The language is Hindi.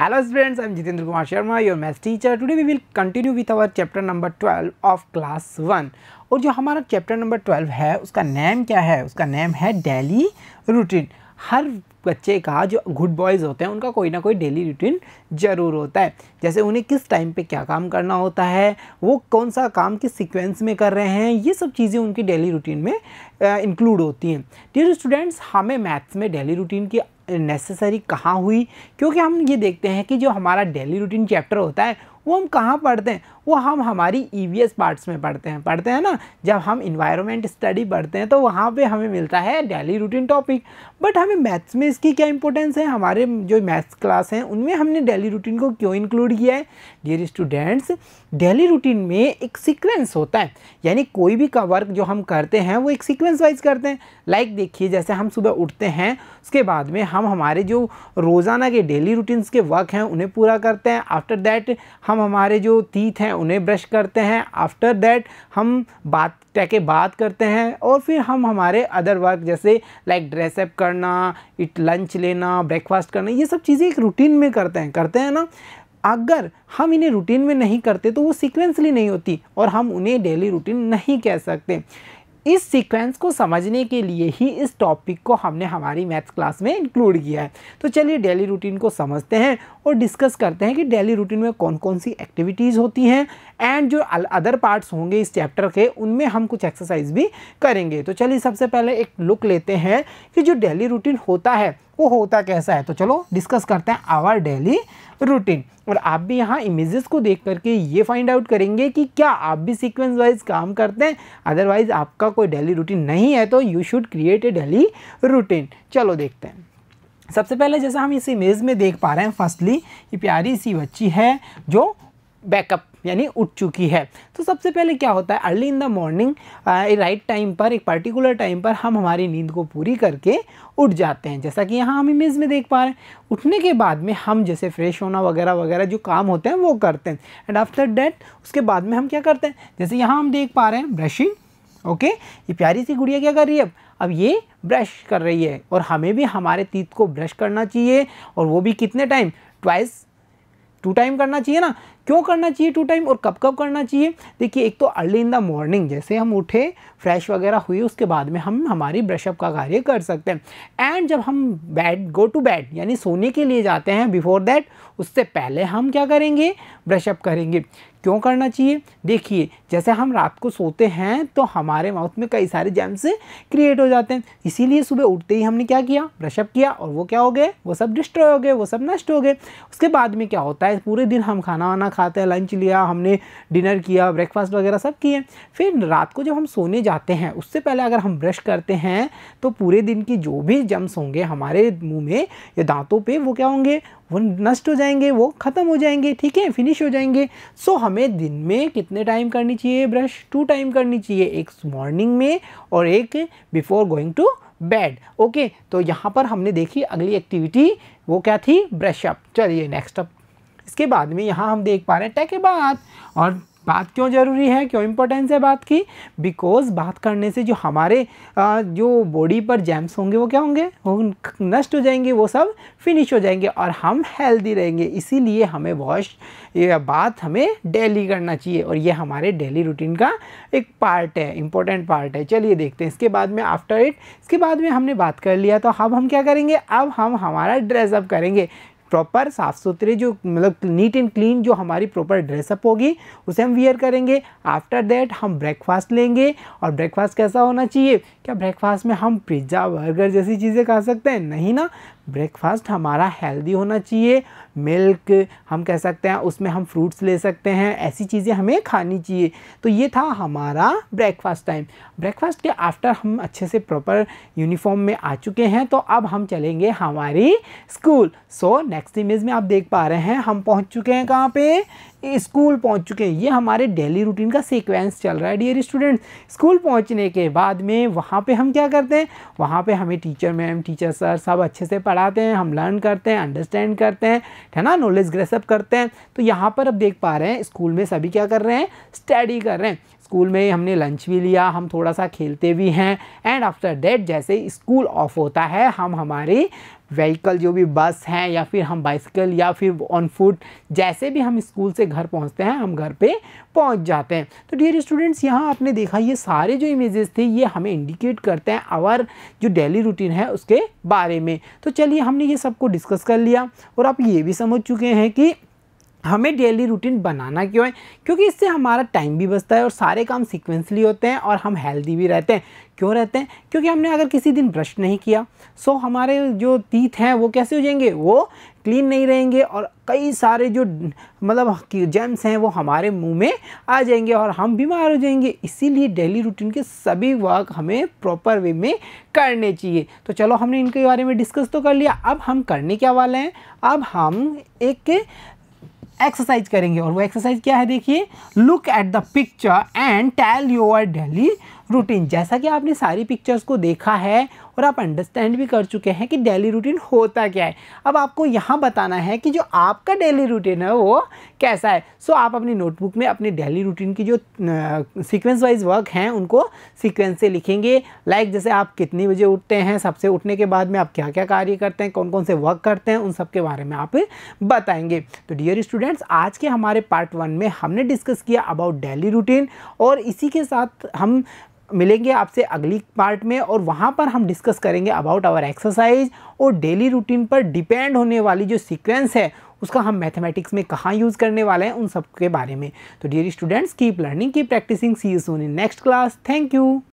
hello students I am Jitendra Kumar Sharma your maths teacher today we will continue with our chapter number twelve of class one और जो हमारा चैप्टर नंबर ट्वेल्व है उसका नेम क्या है उसका नेम है डेली रूटीन हर बच्चे का जो गुड बॉयज़ होते हैं उनका कोई ना कोई डेली रूटीन ज़रूर होता है जैसे उन्हें किस टाइम पे क्या काम करना होता है वो कौन सा काम किस सीक्वेंस में कर रहे हैं ये सब चीज़ें उनकी डेली रूटीन में इंक्लूड होती हैं डियर स्टूडेंट्स हमें मैथ्स में डेली रूटीन की नेसेसरी कहाँ हुई क्योंकि हम ये देखते हैं कि जो हमारा डेली रूटीन चैप्टर होता है वो हम कहाँ पढ़ते हैं वो हम हमारी ई e पार्ट्स में पढ़ते हैं पढ़ते हैं ना जब हम इन्वायरमेंट स्टडी पढ़ते हैं तो वहाँ पे हमें मिलता है डेली रूटीन टॉपिक बट हमें मैथ्स में इसकी क्या इंपॉर्टेंस है हमारे जो मैथ्स क्लास हैं उनमें हमने डेली रूटीन को क्यों इंक्लूड किया है डियर स्टूडेंट्स डेली रूटीन में एक सिक्वेंस होता है यानी कोई भी का वर्क जो हम करते हैं वो एक सिक्वेंस वाइज करते हैं लाइक like देखिए जैसे हम सुबह उठते हैं उसके बाद में हम हमारे जो रोज़ाना के डेली रूटीन्स के वर्क हैं उन्हें पूरा करते हैं आफ्टर दैट हम हम हमारे जो तीत हैं उन्हें ब्रश करते हैं आफ्टर दैट हम बात टैके बात करते हैं और फिर हम हमारे अदर वर्क जैसे लाइक ड्रेसअप करना इट लंच लेना ब्रेकफास्ट करना ये सब चीज़ें एक रूटीन में करते हैं करते हैं ना अगर हम इन्हें रूटीन में नहीं करते तो वो सिक्वेंसली नहीं होती और हम उन्हें डेली रूटीन नहीं कह सकते इस सीक्वेंस को समझने के लिए ही इस टॉपिक को हमने हमारी मैथ्स क्लास में इंक्लूड किया है तो चलिए डेली रूटीन को समझते हैं और डिस्कस करते हैं कि डेली रूटीन में कौन कौन सी एक्टिविटीज़ होती हैं एंड जो अदर पार्ट्स होंगे इस चैप्टर के उनमें हम कुछ एक्सरसाइज भी करेंगे तो चलिए सबसे पहले एक लुक लेते हैं कि जो डेली रूटीन होता है वो होता कैसा है तो चलो डिस्कस करते हैं आवर डेली रूटीन और आप भी यहाँ इमेजेस को देख करके ये फाइंड आउट करेंगे कि क्या आप भी सीक्वेंस वाइज काम करते हैं अदरवाइज आपका कोई डेली रूटीन नहीं है तो you should create a daily routine चलो देखते हैं सबसे पहले जैसा हम इस इमेज में देख पा रहे हैं फर्स्टली ये प्यारी सी बच्ची है जो बैकअप यानी उठ चुकी है तो सबसे पहले क्या होता है early in the morning right time पर एक पर्टिकुलर टाइम पर हम हमारी नींद को पूरी करके उठ जाते हैं जैसा कि यहाँ हम इमेज में देख पा रहे हैं उठने के बाद में हम जैसे फ्रेश होना वगैरह वगैरह जो काम होते हैं वो करते हैं एंड आफ्टर डेट उसके बाद में हम क्या करते हैं जैसे यहाँ हम देख पा रहे हैं ब्रशिंग ओके ये प्यारी सी गुड़िया क्या कर रही है अब अब ये ब्रश कर रही है और हमें भी हमारे तीत को ब्रश करना चाहिए और वो भी कितने टाइम ट्वाइस टू टाइम करना चाहिए ना क्यों करना चाहिए टू टाइम और कब कब करना चाहिए देखिए एक तो अर्ली इन द मॉर्निंग जैसे हम उठे फ्रेश वगैरह हुए उसके बाद में हम हमारी ब्रशअप का कार्य कर सकते हैं एंड जब हम बेड गो टू बेड यानी सोने के लिए जाते हैं बिफोर दैट उससे पहले हम क्या करेंगे ब्रशअप करेंगे क्यों करना चाहिए देखिए जैसे हम रात को सोते हैं तो हमारे माउथ में कई सारे जैम्स क्रिएट हो जाते हैं इसीलिए सुबह उठते ही हमने क्या किया ब्रशअप किया और वो क्या हो गए वो सब डिस्ट्रॉय हो गए वो सब नष्ट हो गए उसके बाद में क्या होता है पूरे दिन हम खाना वाना खाते हैं लंच लिया हमने डिनर किया ब्रेकफास्ट वगैरह सब किए फिर रात को जब हम सोने जाते हैं उससे पहले अगर हम ब्रश करते हैं तो पूरे दिन की जो भी जम्स होंगे हमारे मुँह में या दांतों पर वो क्या होंगे वो नष्ट हो जाएंगे वो ख़त्म हो जाएंगे ठीक है फिनिश हो जाएंगे सो so, हमें दिन में कितने टाइम करनी चाहिए ब्रश टू टाइम करनी चाहिए एक मॉर्निंग में और एक before going to bed okay तो यहाँ पर हमने देखी अगली एक्टिविटी वो क्या थी ब्रश अप चलिए नेक्स्ट अप इसके बाद में यहाँ हम देख पा रहे हैं टैके बाद और बात क्यों ज़रूरी है क्यों इम्पोर्टेंस है बात की बिकॉज बात करने से जो हमारे जो बॉडी पर जैम्स होंगे वो क्या होंगे वो नष्ट हो जाएंगे वो सब फिनिश हो जाएंगे और हम हेल्दी रहेंगे इसीलिए हमें वॉश ये बात हमें डेली करना चाहिए और ये हमारे डेली रूटीन का एक पार्ट है इम्पोर्टेंट पार्ट है चलिए देखते हैं इसके बाद में आफ्टर इट इसके बाद में हमने बात कर लिया तो अब हम क्या करेंगे अब हम हमारा ड्रेसअप करेंगे प्रॉपर साफ़ सुथरे जो मतलब नीट एंड क्लीन जो हमारी प्रॉपर ड्रेसअप होगी उसे हम वियर करेंगे आफ्टर दैट हम ब्रेकफास्ट लेंगे और ब्रेकफास्ट कैसा होना चाहिए क्या ब्रेकफास्ट में हम पिज्ज़ा बर्गर जैसी चीज़ें खा सकते हैं नहीं ना ब्रेकफास्ट हमारा हेल्दी होना चाहिए मिल्क हम कह सकते हैं उसमें हम फ्रूट्स ले सकते हैं ऐसी चीज़ें हमें खानी चाहिए तो ये था हमारा ब्रेकफास्ट टाइम ब्रेकफास्ट के आफ्टर हम अच्छे से प्रॉपर यूनिफॉर्म में आ चुके हैं तो अब हम चलेंगे हमारी स्कूल सो नेक्स्ट इमेज में आप देख पा रहे हैं हम पहुँच चुके हैं कहाँ पर स्कूल पहुंच चुके हैं ये हमारे डेली रूटीन का सीक्वेंस चल रहा है डियर स्टूडेंट स्कूल पहुंचने के बाद में वहाँ पे हम क्या करते हैं वहाँ पे हमें टीचर मैम टीचर सर सब अच्छे से पढ़ा पढ़ाते हैं हम लर्न करते हैं अंडरस्टैंड करते हैं है ना नॉलेज ग्रेसअप करते हैं तो यहाँ पर अब देख पा रहे हैं स्कूल में सभी क्या कर रहे हैं स्टडी कर रहे हैं स्कूल में हमने लंच भी लिया हम थोड़ा सा खेलते भी हैं एंड आफ्टर डेट जैसे स्कूल ऑफ होता है हम हमारी व्हीकल जो भी बस हैं या फिर हम बाइसिकल या फिर ऑन फुट जैसे भी हम स्कूल से घर पहुंचते हैं हम घर पे पहुंच जाते हैं तो डियर स्टूडेंट्स यहाँ आपने देखा ये सारे जो इमेजेस थे ये हमें इंडिकेट करते हैं आवर जो डेली रूटीन है उसके बारे में तो चलिए हमने ये सबको डिस्कस कर लिया और आप ये भी समझ चुके हैं कि हमें डेली रूटीन बनाना क्यों है क्योंकि इससे हमारा टाइम भी बचता है और सारे काम सिक्वेंसली होते हैं और हम हेल्दी भी रहते हैं क्यों रहते हैं क्योंकि हमने अगर किसी दिन ब्रश नहीं किया सो हमारे जो तीत हैं वो कैसे हो जाएंगे वो क्लीन नहीं रहेंगे और कई सारे जो मतलब जेम्स हैं वो हमारे मुंह में आ जाएंगे और हम बीमार हो जाएंगे इसीलिए डेली रूटीन के सभी वर्क हमें प्रॉपर वे में करने चाहिए तो चलो हमने इनके बारे में डिस्कस तो कर लिया अब हम करने क्या वाले हैं अब हम एक एक्सरसाइज करेंगे और वो एक्सरसाइज क्या है देखिए look at the picture and tell your daily routine जैसा कि आपने सारी पिक्चर्स को देखा है और आप अंडरस्टैंड भी कर चुके हैं कि डेली रूटीन होता क्या है अब आपको यहाँ बताना है कि जो आपका डेली रूटीन है वो कैसा है सो so, आप अपनी नोटबुक में अपने डेली रूटीन की जो सीक्वेंस वाइज वर्क हैं उनको सीक्वेंस से लिखेंगे लाइक like जैसे आप कितने बजे उठते हैं सबसे उठने के बाद में आप क्या क्या कार्य करते हैं कौन कौन से वर्क करते हैं उन सब के बारे में आप बताएंगे तो डियर स्टूडेंट्स आज के हमारे पार्ट वन में हमने डिस्कस किया अबाउट डेली रूटीन और इसी के साथ हम मिलेंगे आपसे अगली पार्ट में और वहाँ पर हम डिस्कस करेंगे अबाउट आवर एक्सरसाइज और डेली रूटीन पर डिपेंड होने वाली जो सीक्वेंस है उसका हम मैथमेटिक्स में कहाँ यूज़ करने वाले हैं उन सब के बारे में तो dear students keep learning keep practising see you soon in next class thank you